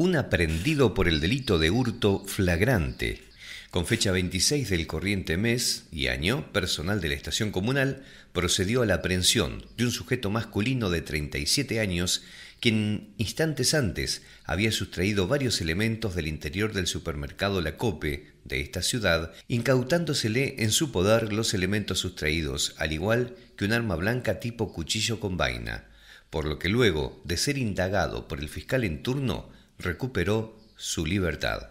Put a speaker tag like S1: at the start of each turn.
S1: un aprendido por el delito de hurto flagrante, con fecha 26 del corriente mes y año, personal de la estación comunal procedió a la aprehensión de un sujeto masculino de 37 años quien instantes antes había sustraído varios elementos del interior del supermercado La Cope de esta ciudad, incautándosele en su poder los elementos sustraídos, al igual que un arma blanca tipo cuchillo con vaina, por lo que luego de ser indagado por el fiscal en turno, recuperó su libertad.